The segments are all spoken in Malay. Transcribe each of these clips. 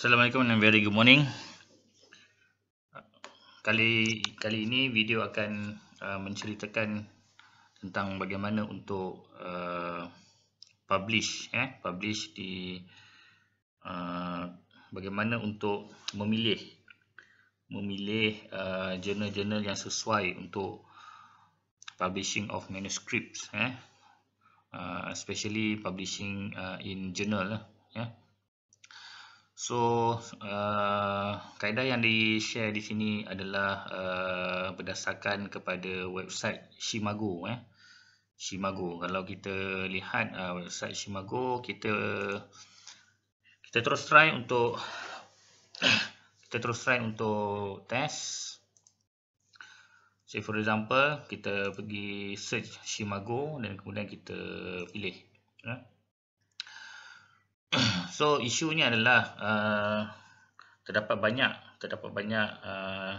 Assalamualaikum dan very good morning. Kali kali ini video akan uh, menceritakan tentang bagaimana untuk uh, publish eh publish di uh, bagaimana untuk memilih memilih uh, jurnal-jurnal uh, yang sesuai untuk publishing of manuscripts eh uh, especially publishing uh, in journal eh? So, uh, kaedah yang di-share di sini adalah uh, berdasarkan kepada website Shimago. Eh. Shimago. Kalau kita lihat uh, website Shimago, kita kita terus try untuk kita terus try untuk test. Say for example, kita pergi search Shimago dan kemudian kita pilih. Eh. so isunya adalah uh, terdapat banyak terdapat banyak uh,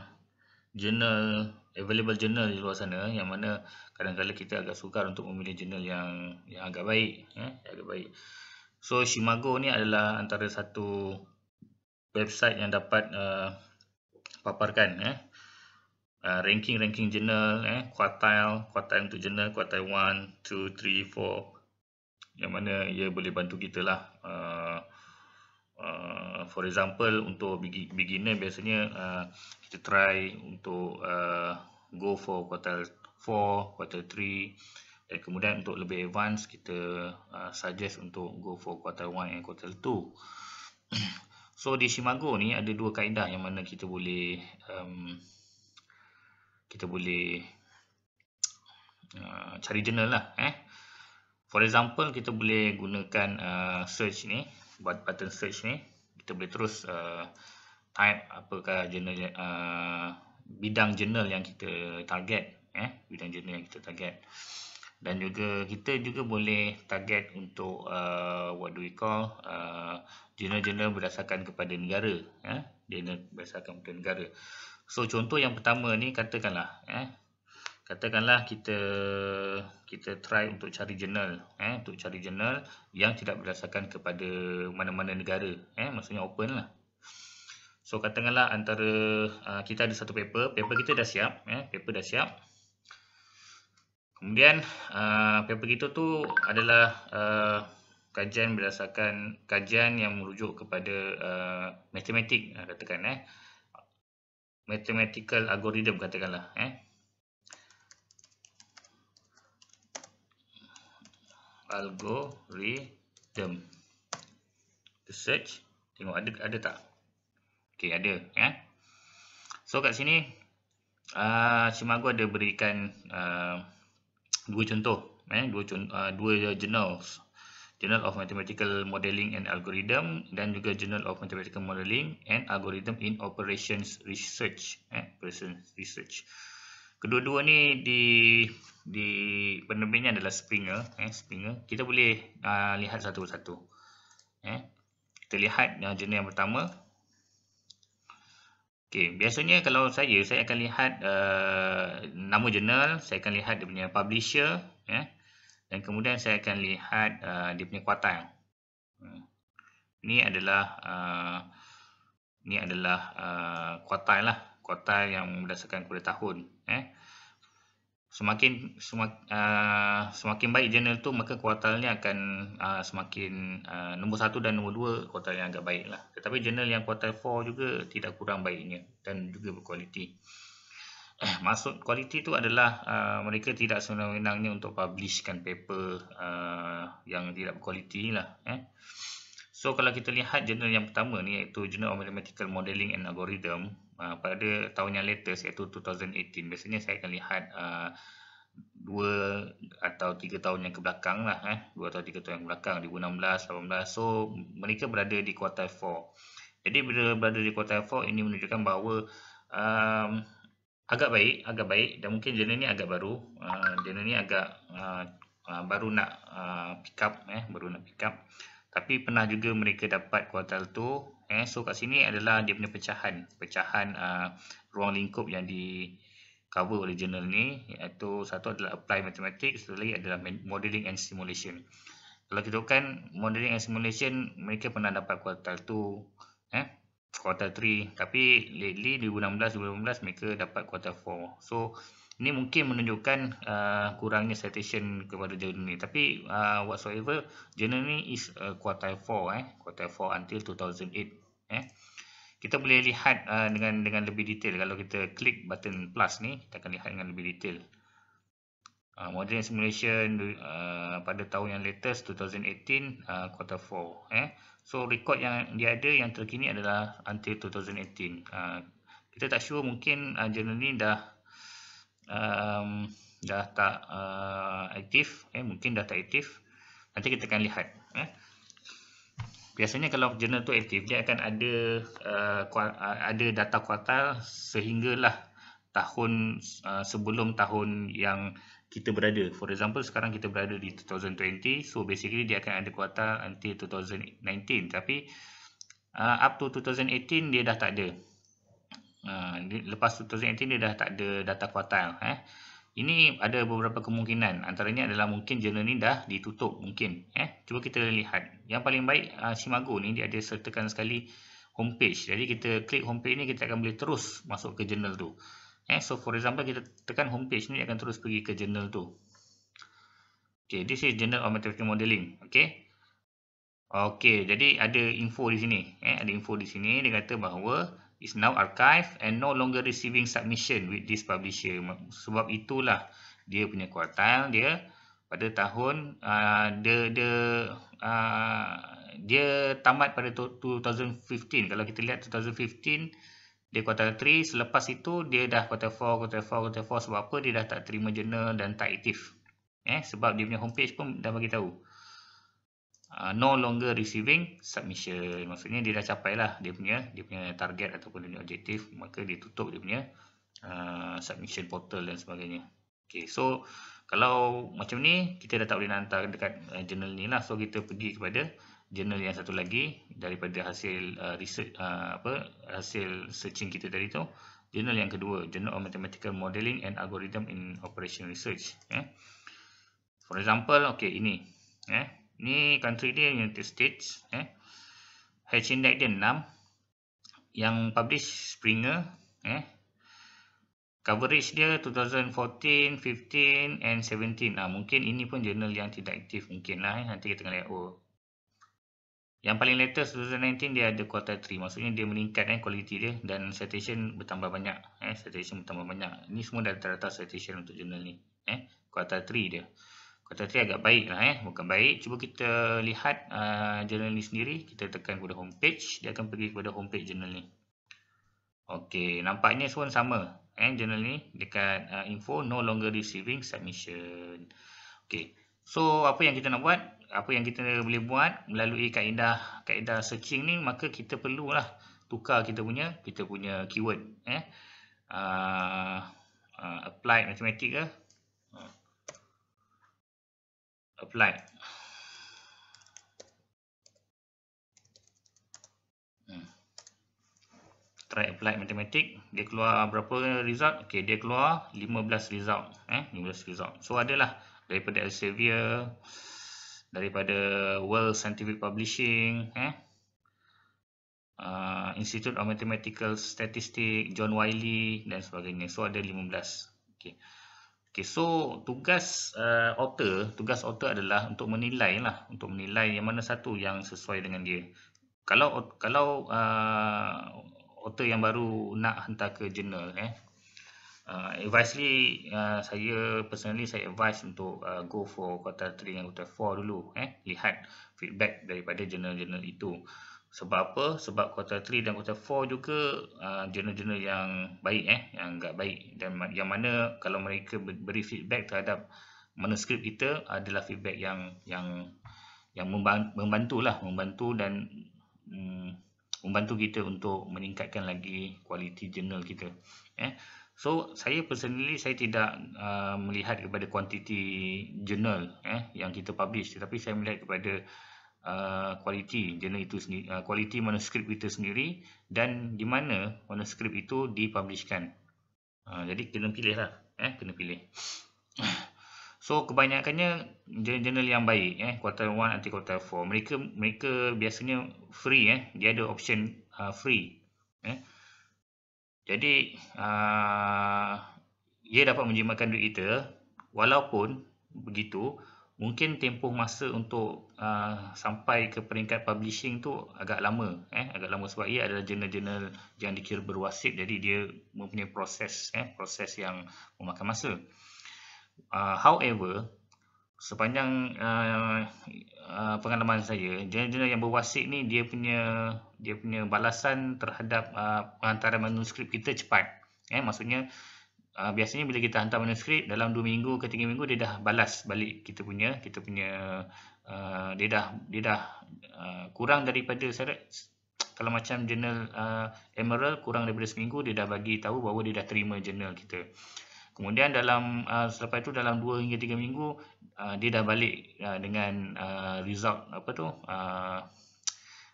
journal available journal di luar sana yang mana kadang-kadang kita agak sukar untuk memilih journal yang yang agak baik eh, agak baik so Shimago ni adalah antara satu website yang dapat uh, paparkan eh, uh, ranking ranking journal eh, ya, quartile quartile untuk journal quartile 1 2 3 4 yang mana ia boleh bantu kita lah uh, uh, for example untuk beginner biasanya uh, kita try untuk uh, go for quarter 4, quarter 3 dan kemudian untuk lebih advance kita uh, suggest untuk go for quarter 1 and quarter 2 So di Shimago ni ada dua kaedah yang mana kita boleh um, kita boleh uh, cari jurnal lah eh. For example, kita boleh gunakan uh, search ni, buat button search ni. Kita boleh terus uh, type apakah jurnal, uh, bidang jurnal yang kita target. Eh? Bidang jurnal yang kita target. Dan juga kita juga boleh target untuk uh, what do we call jurnal-jurnal uh, berdasarkan kepada negara. Eh? Jurnal berdasarkan kepada negara. So, contoh yang pertama ni katakanlah. Eh, katakanlah kita kita try untuk cari jurnal eh untuk cari jurnal yang tidak berdasarkan kepada mana-mana negara eh maksudnya open lah so katakanlah antara uh, kita ada satu paper paper kita dah siap eh paper dah siap kemudian uh, paper kita tu adalah uh, kajian berdasarkan kajian yang merujuk kepada uh, matematik katakan eh mathematical algorithm katakanlah eh algorithm. Kita search. Tengok ada ada tak. Okey, ada. Ya? So, kat sini, uh, Cimago ada berikan uh, dua contoh. Eh, dua, uh, dua journals. Journal of Mathematical Modeling and Algorithm dan juga Journal of Mathematical Modeling and Algorithm in Operations Research. Eh, Operations Research. Kedua-dua ni di di penerbitnya adalah Springer, eh Springer. Kita boleh uh, lihat satu-satu. Eh. Kita lihat uh, jenis yang pertama. Okey, biasanya kalau saya saya akan lihat uh, nama jurnal, saya akan lihat dia punya publisher, eh. Dan kemudian saya akan lihat uh, dia punya kuartal. Hmm. Ini adalah uh, ini adalah uh, kuartal lah, kuartal yang berdasarkan kepada tahun eh semakin semakin, uh, semakin baik jurnal tu maka kuartalnya akan uh, semakin uh, nombor 1 dan nombor 2 yang agak baik lah. tetapi jurnal yang kuartal 4 juga tidak kurang baiknya dan juga berkualiti eh, maksud kualiti tu adalah uh, mereka tidak sewenang-wenangnya untuk publishkan paper uh, yang tidak berkualiti lah eh So kalau kita lihat jurnal yang pertama ni iaitu Journal of Mathematical Modeling and Algorithm uh, pada tahun yang latest iaitu 2018. Biasanya saya akan lihat ah, dua atau tiga tahun yang kebelakang lah. Eh. Dua atau tiga tahun yang kebelakang. 2016, 2018. So mereka berada di kuartal 4. Jadi bila berada di kuartal 4 ini menunjukkan bahawa um, agak baik, agak baik dan mungkin jurnal ni agak baru. Uh, ah, jurnal ni agak uh, baru nak uh, pick up. Eh, baru nak pick up tapi pernah juga mereka dapat kuartal tu eh so kat sini adalah dia punya pecahan pecahan uh, ruang lingkup yang di cover oleh journal ni iaitu satu adalah apply matematik, satu lagi adalah modeling and simulation kalau kita kan modeling and simulation mereka pernah dapat kuartal tu eh kuartal 3 tapi lately 2016 2015 mereka dapat kuartal 4 so ini mungkin menunjukkan uh, kurangnya citation kepada journal ni tapi uh, whatsoever journal ni is quarter 4 eh quarter 4 until 2008 eh kita boleh lihat uh, dengan dengan lebih detail kalau kita klik button plus ni kita akan lihat dengan lebih detail uh, modeling simulation uh, pada tahun yang latest 2018 uh, quarter 4 eh so record yang dia ada yang terkini adalah until 2018 uh, kita tak sure mungkin uh, journal ni dah um, dah tak uh, aktif eh mungkin dah tak aktif nanti kita akan lihat eh biasanya kalau jurnal tu aktif dia akan ada uh, ada data kuartal sehinggalah tahun uh, sebelum tahun yang kita berada for example sekarang kita berada di 2020 so basically dia akan ada kuartal until 2019 tapi uh, up to 2018 dia dah tak ada Ha, lepas 2018 dia dah tak ada data kuartal eh. Ha? Ini ada beberapa kemungkinan. Antaranya adalah mungkin jurnal ni dah ditutup mungkin eh. Cuba kita lihat. Yang paling baik uh, Simago ni dia ada sertakan sekali homepage. Jadi kita klik homepage ni kita akan boleh terus masuk ke jurnal tu. Eh so for example kita tekan homepage ni dia akan terus pergi ke jurnal tu. Okay, this is Journal of Mathematical Modeling. Okay. Okay, jadi ada info di sini. Eh, ada info di sini. Dia kata bahawa is now archived and no longer receiving submission with this publisher. Sebab itulah dia punya kuartal dia pada tahun uh, dia dia uh, dia tamat pada 2015. Kalau kita lihat 2015 dia kuartal 3 selepas itu dia dah kuartal 4, kuartal 4, kuartal 4 sebab apa dia dah tak terima jurnal dan tak aktif. Eh sebab dia punya homepage pun dah bagi tahu uh, no longer receiving submission maksudnya dia dah capai lah dia punya dia punya target ataupun dia punya objektif maka dia tutup dia punya uh, submission portal dan sebagainya okey so kalau macam ni kita dah tak boleh hantar dekat uh, journal ni lah so kita pergi kepada journal yang satu lagi daripada hasil uh, research uh, apa hasil searching kita tadi tu journal yang kedua journal of mathematical modeling and algorithm in Operational research eh for example okey ini eh Ni country dia United States. Eh. Hedge index dia 6. Yang publish Springer. Eh. Coverage dia 2014, 15 and 17. Nah, mungkin ini pun journal yang tidak aktif. Mungkin lah. Eh. Nanti kita akan lihat. Oh. Yang paling latest 2019 dia ada quarter 3. Maksudnya dia meningkat eh, kualiti dia. Dan citation bertambah banyak. Eh. Citation bertambah banyak. Ini semua data-data citation untuk journal ni. Eh. Quarter 3 dia kata saya agak baik lah eh. bukan baik cuba kita lihat uh, journal ni sendiri kita tekan kepada homepage dia akan pergi kepada homepage jurnal ni ok nampaknya semua sama eh, jurnal ni dekat uh, info no longer receiving submission ok so apa yang kita nak buat apa yang kita boleh buat melalui kaedah kaedah searching ni maka kita perlulah tukar kita punya kita punya keyword eh uh, uh, applied mathematics ke apply. Hmm. try apply matematik dia keluar berapa result okey dia keluar 15 result eh 15 result so adalah daripada Elsevier daripada World Scientific Publishing eh uh, Institute of Mathematical Statistics John Wiley dan sebagainya so ada 15 okey Okay, so tugas uh, author, tugas author adalah untuk menilai lah, untuk menilai yang mana satu yang sesuai dengan dia. Kalau kalau uh, author yang baru nak hantar ke jurnal, eh, uh, advisely uh, saya personally saya advise untuk uh, go for quarter 3 dan quarter 4 dulu, eh, lihat feedback daripada jurnal-jurnal itu. Uh, sebab apa sebab quarter 3 dan quarter 4 juga jurnal-jurnal uh, yang baik eh yang enggak baik dan yang mana kalau mereka beri feedback terhadap manuskrip kita adalah feedback yang yang yang membantulah membantu dan mm, membantu kita untuk meningkatkan lagi kualiti jurnal kita eh so saya personally saya tidak uh, melihat kepada kuantiti jurnal eh yang kita publish tetapi saya melihat kepada kualiti uh, jurnal itu sendiri kualiti uh, manuskrip itu sendiri dan di mana manuskrip itu dipublishkan uh, jadi kena pilih lah eh kena pilih so kebanyakannya jurnal-jurnal yang baik eh quarter 1 anti quarter 4 mereka mereka biasanya free eh dia ada option uh, free eh jadi uh, ia dapat menjimatkan duit kita walaupun begitu mungkin tempoh masa untuk uh, sampai ke peringkat publishing tu agak lama eh agak lama sebab ia adalah jurnal-jurnal yang dikira berwasit jadi dia mempunyai proses eh proses yang memakan masa uh, however sepanjang uh, uh, pengalaman saya jurnal-jurnal yang berwasit ni dia punya dia punya balasan terhadap uh, pengantaran manuskrip kita cepat eh maksudnya uh, biasanya bila kita hantar manuskrip dalam 2 minggu ke 3 minggu dia dah balas balik kita punya kita punya uh, dia dah dia dah uh, kurang daripada syarat kalau macam jurnal uh, Emerald kurang daripada seminggu dia dah bagi tahu bahawa dia dah terima jurnal kita. Kemudian dalam uh, selepas itu dalam 2 hingga 3 minggu uh, dia dah balik uh, dengan uh, result apa tu uh,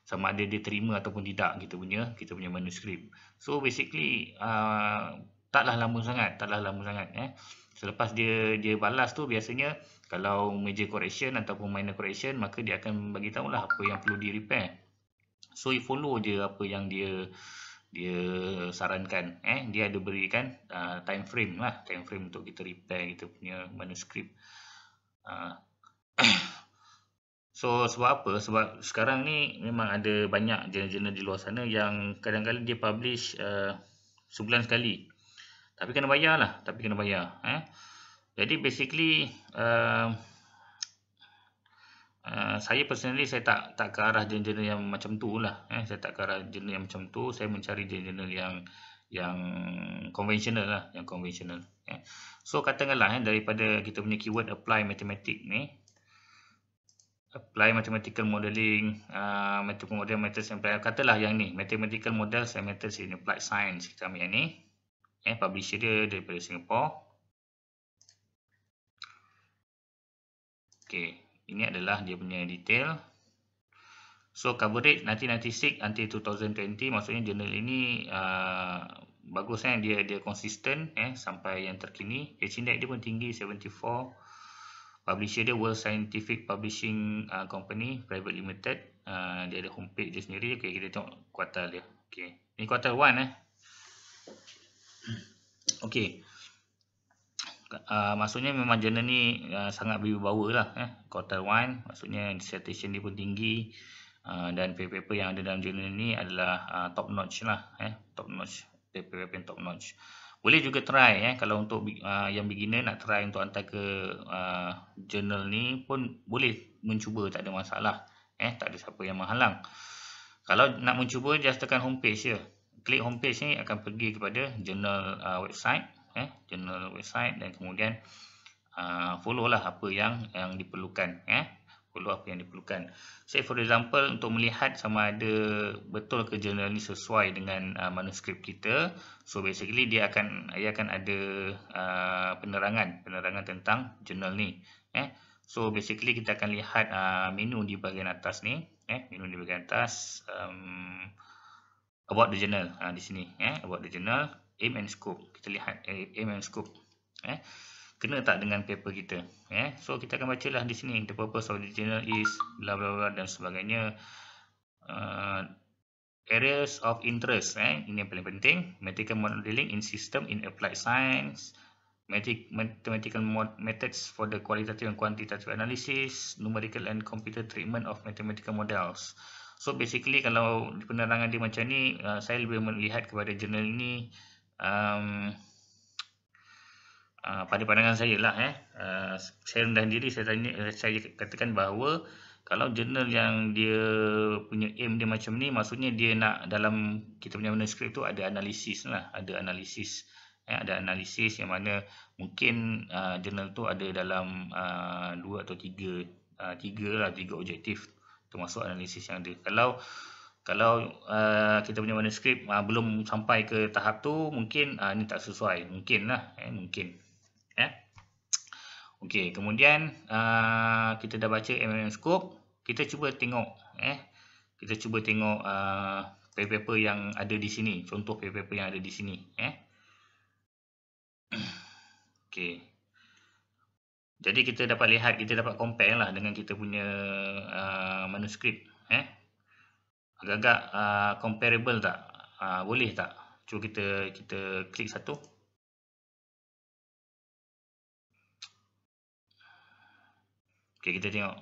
sama ada dia terima ataupun tidak kita punya kita punya manuskrip. So basically uh, taklah lama sangat, taklah lama sangat eh. Selepas dia dia balas tu biasanya kalau major correction ataupun minor correction maka dia akan bagi tahulah apa yang perlu di repair. So you follow je apa yang dia dia sarankan eh dia ada berikan uh, time frame lah, time frame untuk kita repair kita punya manuskrip. Uh. so sebab apa? Sebab sekarang ni memang ada banyak jurnal-jurnal di luar sana yang kadang-kadang dia publish uh, sebulan sekali tapi kena bayar lah tapi kena bayar eh. jadi basically uh, uh, saya personally saya tak tak ke arah jenis yang macam tu lah eh. saya tak ke arah jenis yang macam tu saya mencari jenis yang yang konvensional lah yang konvensional. eh. so katakanlah eh, daripada kita punya keyword apply matematik ni apply mathematical modeling uh, model methods and katalah yang ni mathematical model, saya methods in applied science kita ambil yang ni eh, publisher dia daripada Singapore. Okay, ini adalah dia punya detail. So coverage 1996 until 2020 maksudnya jurnal ini uh, bagus kan dia dia konsisten eh sampai yang terkini. H index dia pun tinggi 74. Publisher dia World Scientific Publishing uh, Company Private Limited. Uh, dia ada homepage dia sendiri. Okay, kita tengok kuartal dia. Okay. Ini kuartal 1 eh. Okey. Uh, maksudnya memang jurnal ni uh, sangat berbawa lah eh. Quarter 1 maksudnya dissertation dia pun tinggi uh, Dan paper-paper yang ada dalam jurnal ni adalah uh, top notch lah eh. Top notch, paper-paper yang top notch Boleh juga try eh. kalau untuk uh, yang beginner nak try untuk hantar ke uh, jurnal ni pun boleh mencuba tak ada masalah eh. Tak ada siapa yang menghalang Kalau nak mencuba just tekan homepage je klik homepage ni akan pergi kepada jurnal uh, website eh jurnal website dan kemudian uh, follow lah apa yang yang diperlukan eh follow apa yang diperlukan say for example untuk melihat sama ada betul ke jurnal ni sesuai dengan uh, manuskrip kita so basically dia akan dia akan ada uh, penerangan penerangan tentang jurnal ni eh so basically kita akan lihat uh, menu di bahagian atas ni eh menu di bahagian atas um, about the journal uh, di sini eh about the journal aim and scope kita lihat eh, aim and scope eh kena tak dengan paper kita eh so kita akan bacalah di sini the purpose of the journal is bla bla bla dan sebagainya uh, areas of interest eh ini yang paling penting mathematical modeling in system in applied science mathematical methods for the qualitative and quantitative analysis numerical and computer treatment of mathematical models So basically kalau penerangan dia macam ni, uh, saya lebih melihat kepada jurnal ini um, uh, pada pandangan saya lah. Eh. Uh, saya rendah diri, saya, tanya, eh, saya katakan bahawa kalau jurnal yang dia punya aim dia macam ni, maksudnya dia nak dalam kita punya manuskrip tu ada analisis lah, ada analisis. Eh, ada analisis yang mana mungkin uh, jurnal tu ada dalam uh, dua atau tiga, uh, tiga lah, tiga objektif termasuk analisis yang ada. Kalau kalau uh, kita punya manuskrip uh, belum sampai ke tahap tu, mungkin uh, ini tak sesuai. Mungkin lah, eh, mungkin. Eh? Okey, kemudian uh, kita dah baca MMM Scope, kita cuba tengok. Eh? Kita cuba tengok uh, paper-paper yang ada di sini. Contoh paper-paper yang ada di sini. Eh? Okey. Jadi kita dapat lihat, kita dapat compare lah dengan kita punya uh, manuskrip. Eh? Agak-agak uh, comparable tak? Uh, boleh tak? Cuba kita kita klik satu. Okay, kita tengok.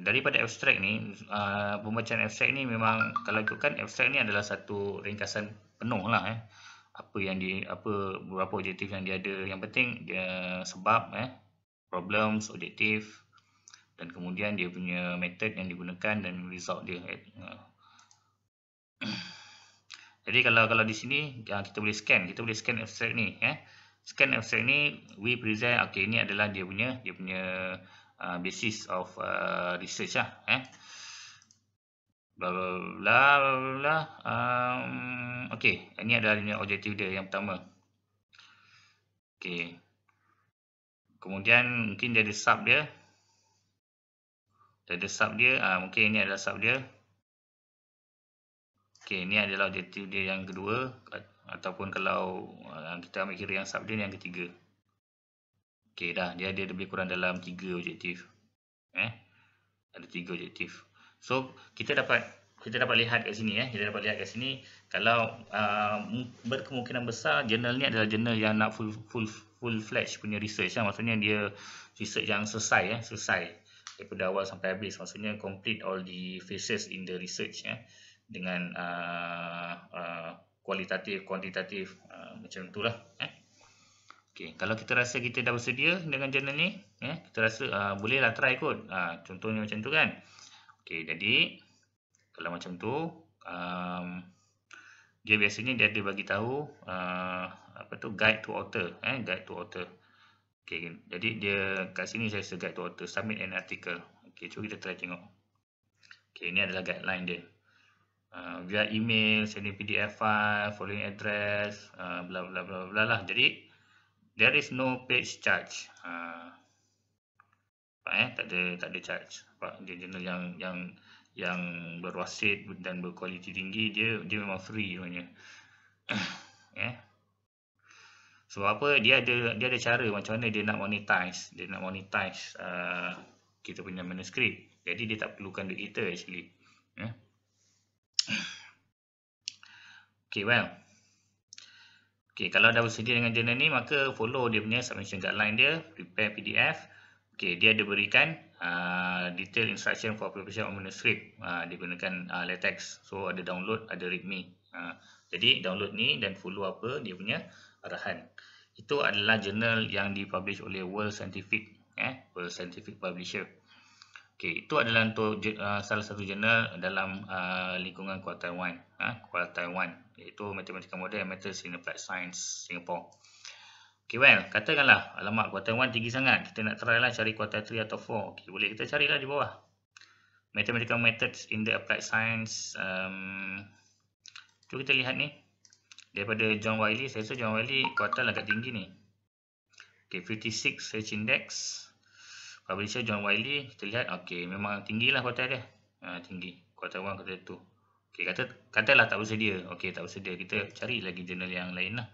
Daripada abstrak ni, uh, pembacaan abstrak ni memang kalau ikutkan abstrak ni adalah satu ringkasan penuh lah. Eh. Apa yang di, apa, berapa objektif yang dia ada. Yang penting dia sebab. Eh, problems, objektif dan kemudian dia punya method yang digunakan dan result dia. Eh, ya. Jadi kalau kalau di sini ya, kita boleh scan, kita boleh scan abstract ni eh. Scan abstract ni we present okay ni adalah dia punya dia punya uh, basis of uh, research lah eh. Blah blah um, okay, ini adalah objektif dia yang pertama. Okay. Kemudian mungkin dia ada sub dia. Dia ada sub dia. Ha, mungkin ini adalah sub dia. Okay ini adalah objektif dia yang kedua. Ataupun kalau ah, kita ambil kira yang sub dia, yang ketiga. Okay dah. Dia ada lebih kurang dalam tiga objektif. Eh? Ada tiga objektif. So, kita dapat kita dapat lihat kat sini. Eh? Kita dapat lihat kat sini. Kalau uh, berkemungkinan besar, jurnal ni adalah jurnal yang nak full full full fledged punya research lah. maksudnya dia research yang selesai ya selesai daripada awal sampai habis maksudnya complete all the phases in the research ya dengan uh, uh, kualitatif kuantitatif uh, macam itulah ya eh. Okay, kalau kita rasa kita dah bersedia dengan jurnal ni ya kita rasa uh, bolehlah try kot uh, contohnya macam tu kan Okay, jadi kalau macam tu um, dia biasanya dia ada bagi tahu uh, apa tu guide to author eh guide to author okey jadi dia kat sini saya rasa guide to author submit an article okey cuba kita try tengok okey ini adalah guideline dia uh, via email sending pdf file following address uh, bla bla bla bla lah jadi there is no page charge uh, eh tak ada tak ada charge pak dia jenis yang yang yang berwasit dan berkualiti tinggi dia dia memang free namanya eh yeah sebab apa dia ada dia ada cara macam mana dia nak monetize dia nak monetize uh, kita punya manuskrip jadi dia tak perlukan duit kita actually yeah. okay well okay kalau dah bersedia dengan jurnal ni maka follow dia punya submission guideline dia prepare pdf okay dia ada berikan uh, detail instruction for preparation of manuscript uh, digunakan uh, latex so ada download ada readme uh, jadi download ni dan follow apa dia punya arahan. Itu adalah jurnal yang dipublish oleh World Scientific, eh, World Scientific Publisher. Okay, itu adalah untuk uh, salah satu jurnal dalam uh, lingkungan Kuala Taiwan, eh, Kuala Taiwan, iaitu Mathematical Model and Methods in Applied Science, Singapore. Okay, well, katakanlah, alamat Kuala Taiwan tinggi sangat. Kita nak try lah cari Kuala 3 atau 4. Okay, boleh kita carilah di bawah. Mathematical Methods in the Applied Science. Um, cuba kita lihat ni daripada John Wiley, saya rasa John Wiley kuartal agak tinggi ni. Okay, 56 search index. Publisher John Wiley, kita lihat, okay, memang tinggilah kuartal dia. Ha, tinggi, kuartal 1, kuartal tu. Okay, kata, katalah tak bersedia. Okay, tak bersedia. Kita cari lagi jurnal yang lain lah.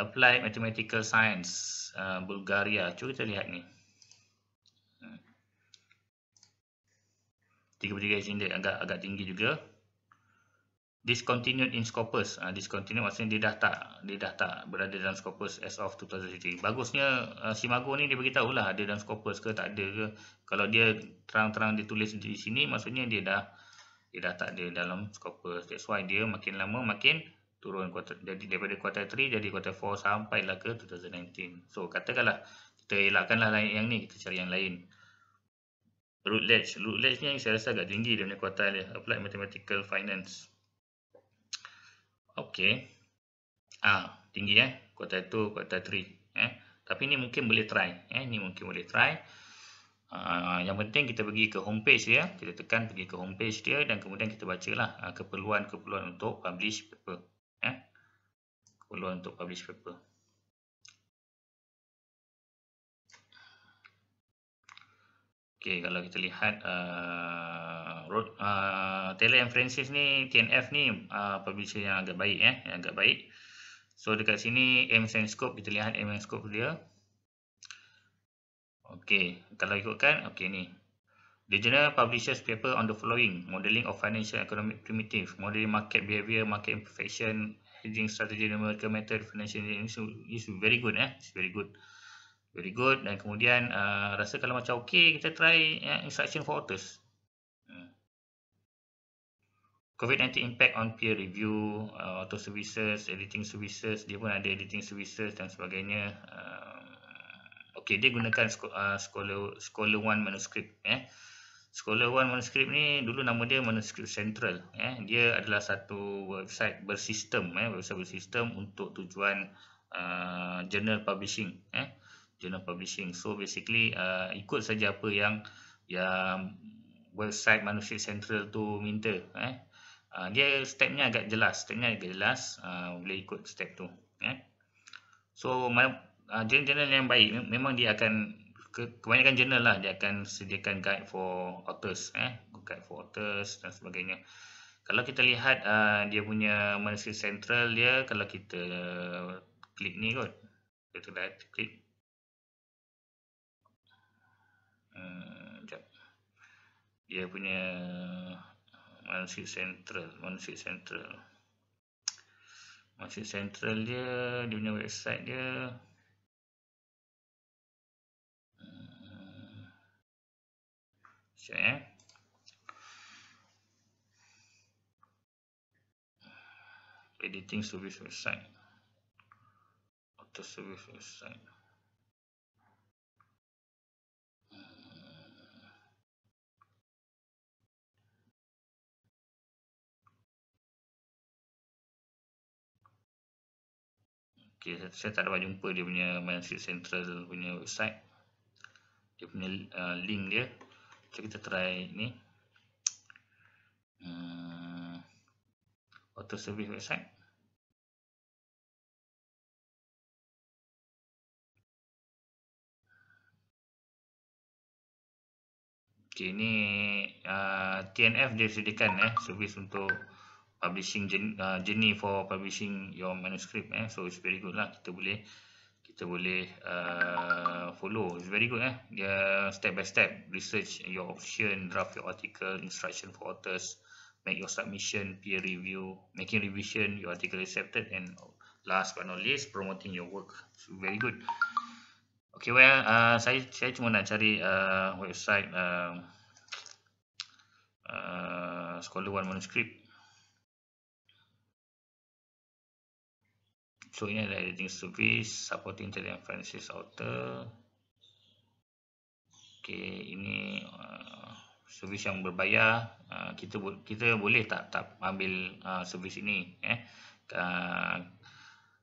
Applied Mathematical Science, uh, Bulgaria. Cuba kita lihat ni. 33 hmm. index, agak agak tinggi juga discontinued in Scopus. Uh, discontinued maksudnya dia dah tak dia dah tak berada dalam Scopus as of 2003. Bagusnya uh, ah, Simago ni dia bagi lah, ada dalam Scopus ke tak ada ke. Kalau dia terang-terang ditulis di sini maksudnya dia dah dia dah tak ada dalam Scopus. That's why dia makin lama makin turun quarter, jadi daripada quarter 3 jadi quarter 4 sampailah ke 2019. So katakanlah kita lah yang ni kita cari yang lain. Rootledge. Rootledge ni yang saya rasa agak tinggi dia punya kuartal dia. Applied Mathematical Finance. Okey. Ah, tinggi eh. Kuartal 2, kuartal 3 eh. Tapi ni mungkin boleh try eh. Ni mungkin boleh try. Uh, yang penting kita pergi ke homepage dia Kita tekan pergi ke homepage dia Dan kemudian kita bacalah ah, keperluan-keperluan untuk publish paper eh? Keperluan untuk publish paper Okay, kalau kita lihat uh, road, uh, Taylor and Francis ni, TNF ni uh, publisher yang agak baik eh, yang agak baik. So dekat sini M scope kita lihat M scope dia. Okay, kalau ikutkan, okay ni. The journal publishes paper on the following: modelling of financial economic primitive, modeling market behavior, market imperfection, hedging strategy, numerical method, financial is is very good eh, it's very good. Uh, very good dan kemudian uh, rasa kalau macam okey kita try yeah, uh, instruction for authors hmm. COVID-19 impact on peer review uh, auto services, editing services dia pun ada editing services dan sebagainya uh, Okey, dia gunakan Scholar, uh, Scholar, Scholar 1 manuscript eh. Scholar 1 manuscript ni dulu nama dia manuscript central eh. dia adalah satu website bersistem eh, website bersistem untuk tujuan uh, journal publishing eh journal publishing. So basically uh, ikut saja apa yang yang website manuscript central tu minta. Eh. Uh, dia stepnya agak jelas, stepnya agak jelas uh, boleh ikut step tu. Eh. So jurnal-jurnal uh, yang baik memang dia akan kebanyakan jurnal lah dia akan sediakan guide for authors, eh. guide for authors dan sebagainya. Kalau kita lihat uh, dia punya manuscript central dia kalau kita klik ni kot kita dah klik Hmm, sekejap dia punya uh, masjid central masjid central masjid central dia dia punya website dia uh, sekejap ya editing service website auto service website Okay, saya tak dapat jumpa dia punya Mindset Central punya website dia punya uh, link dia so, kita try ni uh, auto service website ok ni uh, TNF dia sediakan eh, service untuk publishing uh, journey for publishing your manuscript eh so it's very good lah kita boleh kita boleh uh, follow it's very good eh dia step by step research your option draft your article instruction for authors make your submission peer review making revision your article accepted and last but not least promoting your work so very good okay well uh, saya saya cuma nak cari uh, website uh, uh, scholar one manuscript So ini adalah editing service supporting Terian Francis Outer. Okay, ini uh, servis yang berbayar. Uh, kita kita boleh tak tak ambil uh, servis ini eh. Uh,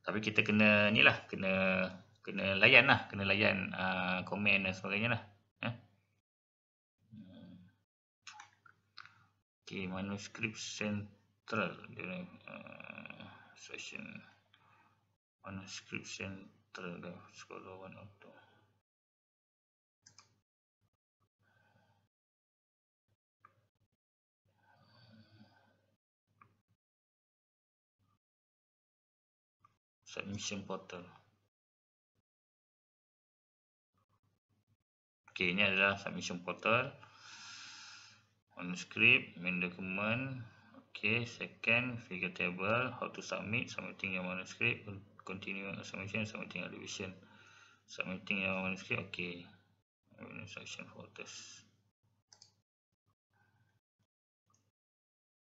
tapi kita kena ni lah, kena kena layan lah, kena layan uh, komen dan sebagainya lah. Eh? Okay, manuscript central uh, session on description trailer scroll over one or two submission portal ok ini adalah submission portal on script main document ok second figure table how to submit submitting your manuscript continue submission submitting a revision submitting your manuscript okay section for test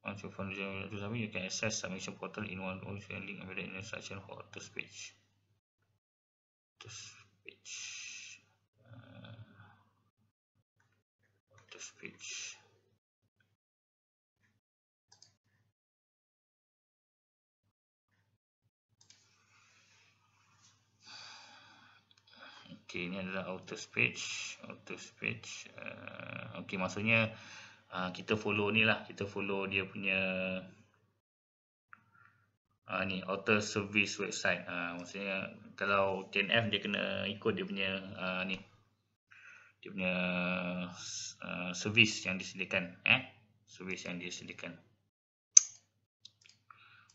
once you find to submit you can access submission portal in one also link embedded in instruction for authors page authors page uh, authors page Okey, ini adalah auto speech, auto speech. Uh, Okey, maksudnya uh, kita follow ni lah, kita follow dia punya uh, ni auto service website. Uh, maksudnya kalau TNF dia kena ikut dia punya uh, ni, dia punya uh, service yang disediakan, eh, service yang disediakan.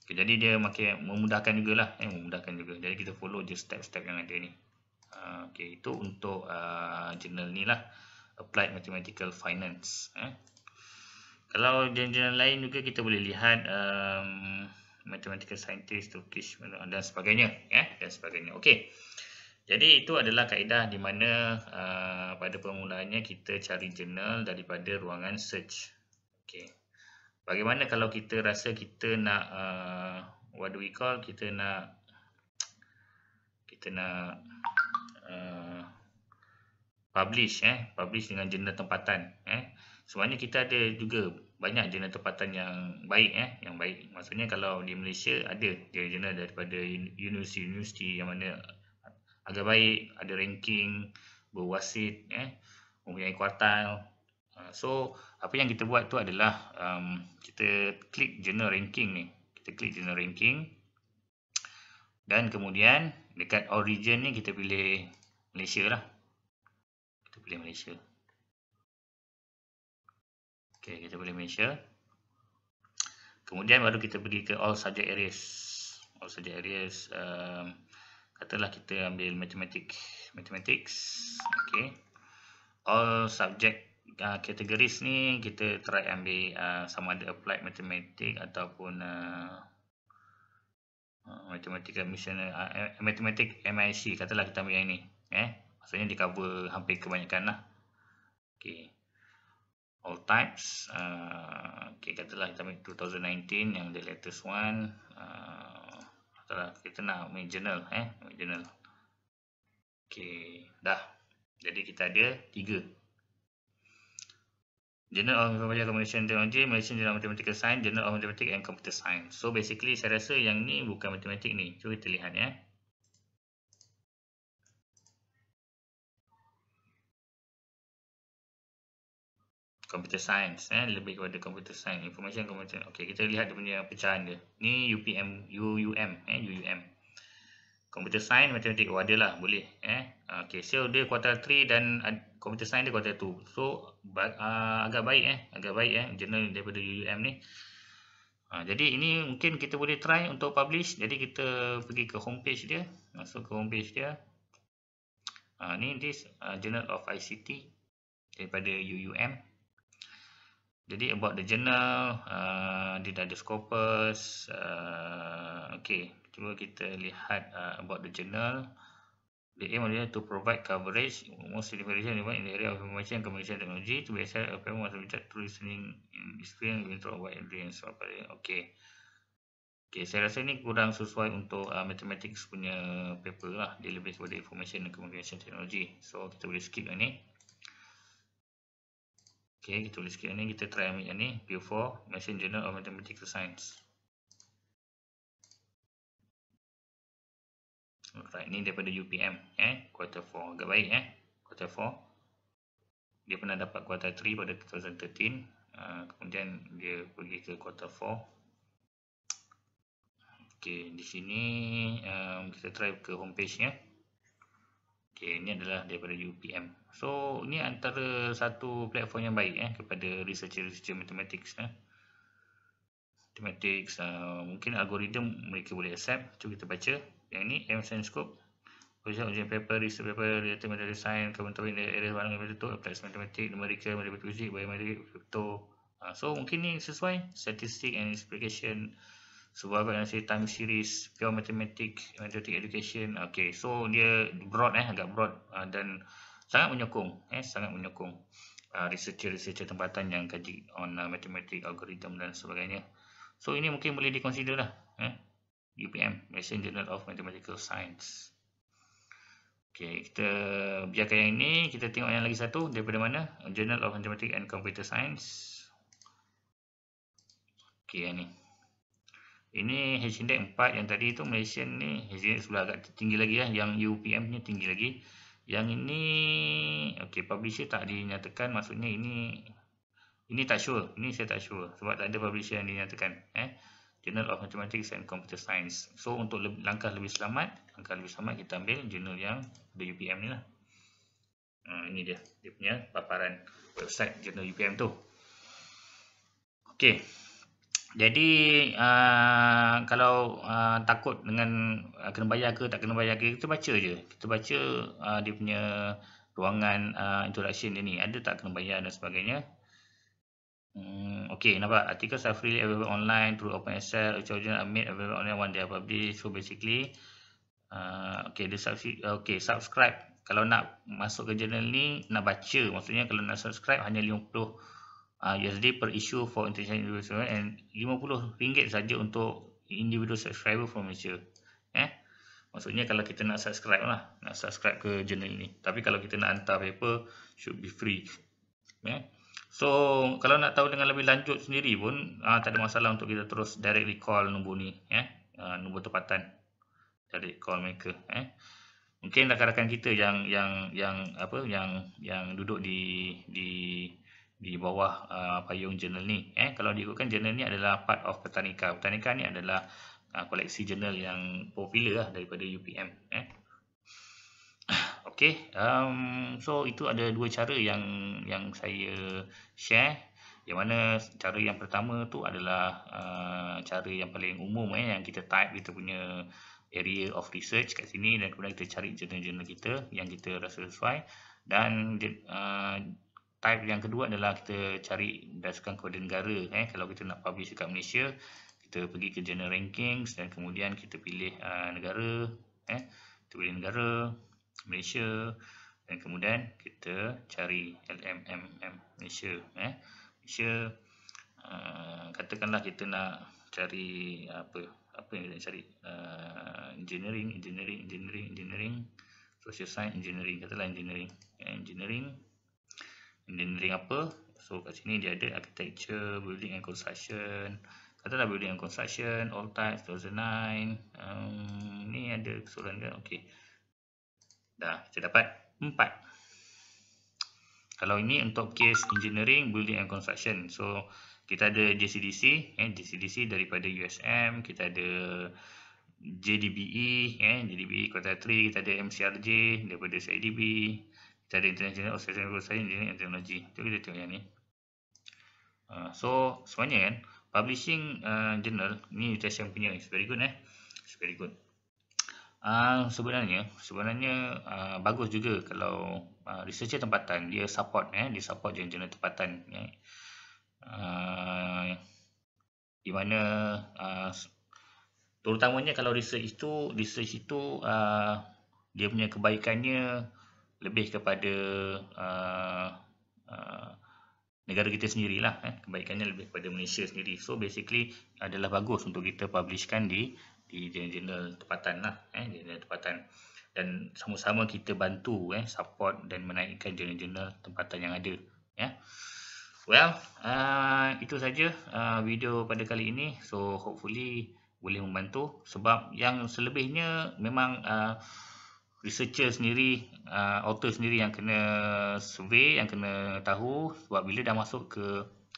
Okay, jadi dia makin memudahkan juga lah, eh, memudahkan juga. Jadi kita follow je step-step yang ada ni. Ah, okay, itu untuk uh, ah, jurnal ni lah applied mathematical finance eh. kalau jurnal-jurnal lain juga kita boleh lihat um, mathematical scientist Turkish dan sebagainya eh, dan sebagainya okay. jadi itu adalah kaedah di mana uh, pada permulaannya kita cari jurnal daripada ruangan search okay. bagaimana kalau kita rasa kita nak uh, what do we call kita nak kita nak Uh, publish eh publish dengan jurnal tempatan eh sebenarnya kita ada juga banyak jurnal tempatan yang baik eh yang baik maksudnya kalau di Malaysia ada jurnal daripada universiti-universiti yang mana agak baik ada ranking berwasit eh mempunyai kuartal uh, so apa yang kita buat tu adalah um, kita klik jurnal ranking ni kita klik jurnal ranking dan kemudian dekat origin ni kita pilih Malaysia lah kita pilih Malaysia ok kita pilih Malaysia kemudian baru kita pergi ke all subject areas all subject areas um, katalah kita ambil matematik mathematics ok all subject uh, categories ni kita try ambil uh, sama ada applied matematik ataupun uh, Ah, matematik admission uh, ah, eh, matematik MIC katalah kita ambil yang ini eh maksudnya di cover hampir kebanyakan lah Okay, all types uh, ah, okey katalah kita ambil 2019 yang the latest one uh, katalah kita nak main journal eh main journal okey dah jadi kita ada 3 Journal of Information Technology, Malaysian Journal of Mathematical Science, Journal of Mathematics and Computer Science. So basically saya rasa yang ni bukan matematik ni. Cuba kita lihat ya. Computer Science eh lebih kepada Computer Science, Information Computer. Okey, kita lihat dia punya pecahan dia. Ni UPM, UUM eh UUM. Computer Science, Mathematics oh, ada lah, boleh eh. Okay so dia quarter 3 dan computer science dia kata tu, so uh, agak baik eh agak baik eh journal daripada UUM ni uh, jadi ini mungkin kita boleh try untuk publish jadi kita pergi ke homepage dia masuk ke homepage dia uh, ni this uh, journal of ICT daripada UUM jadi about the journal uh, dia dah ada scopus uh, ok cuba kita lihat uh, about the journal ok The aim of to provide coverage most information in the area of information and communication technology to be accessed by people with through listening in screen with a wide audience. Okay. Okay, saya rasa ini kurang sesuai untuk uh, mathematics punya paper lah. Dia lebih kepada information and communication technology. So, kita boleh skip yang ni. Okay, kita boleh skip yang ni. Kita try yang ni. P4, Machine Journal of Mathematical Science. right. ni daripada UPM eh quarter 4 agak baik eh quarter 4 dia pernah dapat kuota 3 pada 2013 uh, ah, kemudian dia pergi ke kuota 4 okey di sini um, kita try ke home page okey ini adalah daripada UPM so ini antara satu platform yang baik eh kepada researcher-researcher mathematics eh. Matematik, uh, mungkin algoritma mereka boleh accept cuba kita baca yang ni MSN scope Project ujian paper, research paper, related material design, carbon topic, area barang yang betul, applied mathematics, numerical, mathematical physics, biomedical, crypto. Uh, so, mungkin ni sesuai, statistik and explication, yang saya time series, pure mathematics, matematik education. Okay, so dia broad eh, agak broad uh, dan sangat menyokong, eh, sangat menyokong uh, researcher-researcher tempatan yang kaji on uh, mathematics, algorithm dan sebagainya. So ini mungkin boleh dikonsider lah eh? UPM, Malaysian Journal of Mathematical Science Okay, kita biarkan yang ini Kita tengok yang lagi satu, daripada mana Journal of Mathematics and Computer Science Okay, yang ni Ini H-Index 4 yang tadi tu Malaysian ni, H-Index sebelah agak tinggi lagi lah Yang UPM ni tinggi lagi Yang ini, okay, publisher tak dinyatakan Maksudnya ini ini tak sure. Ini saya tak sure. Sebab tak ada publisher yang dinyatakan. Eh? Journal of Mathematics and Computer Science. So, untuk lebih, langkah lebih selamat, langkah lebih selamat kita ambil jurnal yang ada UPM ni lah. Ha, ini dia. Dia punya paparan website jurnal UPM tu. Okey. Jadi, uh, kalau uh, takut dengan uh, kena bayar ke tak kena bayar ke, kita baca je. Kita baca uh, dia punya ruangan uh, introduction dia ni. Ada tak kena bayar dan sebagainya. Mm, okay, nampak? artikel are freely available online through OpenSL, which original are made available online when they are published. So basically, uh, okay, the subscribe, okay, subscribe. Kalau nak masuk ke journal ni, nak baca. Maksudnya kalau nak subscribe, hanya 50 uh, USD per issue for international individual and 50 ringgit saja untuk individual subscriber from Malaysia. Eh? Maksudnya kalau kita nak subscribe lah, nak subscribe ke journal ni. Tapi kalau kita nak hantar paper, should be free. Eh? So, kalau nak tahu dengan lebih lanjut sendiri pun, uh, tak ada masalah untuk kita terus direct call nombor ni, eh? uh, nombor tempatan. Direct call mereka. Eh? Mungkin rakan-rakan kita yang yang yang apa yang yang duduk di di di bawah uh, payung jurnal ni eh kalau diikutkan jurnal ni adalah part of petanika petanika ni adalah uh, koleksi jurnal yang popular lah daripada UPM eh Okay, um, so itu ada dua cara yang yang saya share. Yang mana cara yang pertama tu adalah uh, cara yang paling umum eh, yang kita type kita punya area of research kat sini dan kemudian kita cari jurnal-jurnal kita yang kita rasa sesuai dan uh, type yang kedua adalah kita cari berdasarkan kode negara eh. kalau kita nak publish dekat Malaysia kita pergi ke jurnal rankings dan kemudian kita pilih uh, negara eh. kita pilih negara Malaysia dan kemudian kita cari LMMM Malaysia eh. Malaysia uh, katakanlah kita nak cari apa apa yang kita nak cari uh, engineering engineering engineering engineering social science engineering katalah engineering eh, engineering engineering apa so kat sini dia ada architecture building and construction katalah building and construction all types 2009 um, ni ada kesulitan kan okey Dah, kita dapat 4. Kalau ini untuk case engineering, building and construction. So, kita ada JCDC. Eh, JCDC daripada USM. Kita ada JDBE. Eh, JDBE Kota 3. Kita ada MCRJ daripada CIDB. Kita ada International Association of Engineering and Technology. Itu kita tengok yang ni. Uh, so, sebenarnya kan, publishing uh, journal. Ini test yang punya. It's very good eh. It's very good. Uh, sebenarnya sebenarnya uh, bagus juga kalau uh, researcher tempatan dia support eh dia support jurnal tempatan eh. uh, di mana uh, terutamanya kalau research itu research itu uh, dia punya kebaikannya lebih kepada uh, uh, negara kita sendirilah eh kebaikannya lebih kepada Malaysia sendiri so basically adalah bagus untuk kita publishkan di di jurnal-jurnal tempatan lah eh, jurnal tempatan dan sama-sama kita bantu eh, support dan menaikkan jurnal-jurnal tempatan yang ada ya yeah. well uh, itu saja uh, video pada kali ini so hopefully boleh membantu sebab yang selebihnya memang uh, researcher sendiri uh, author sendiri yang kena survey yang kena tahu sebab bila dah masuk ke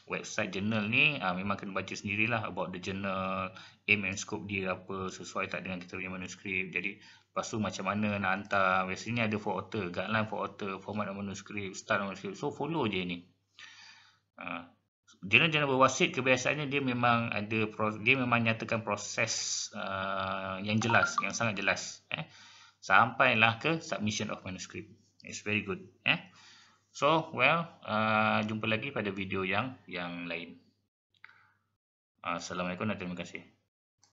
website jurnal ni uh, memang kena baca sendirilah about the journal aim and scope dia apa sesuai tak dengan kita punya manuskrip jadi lepas tu macam mana nak hantar biasanya ada for author guideline for author format manuskrip style manuskrip so follow je ni ha. jenis-jenis uh, berwasit kebiasaannya dia memang ada pro, dia memang nyatakan proses uh, yang jelas yang sangat jelas eh? sampailah ke submission of manuskrip it's very good eh? so well uh, jumpa lagi pada video yang yang lain Assalamualaikum dan terima kasih.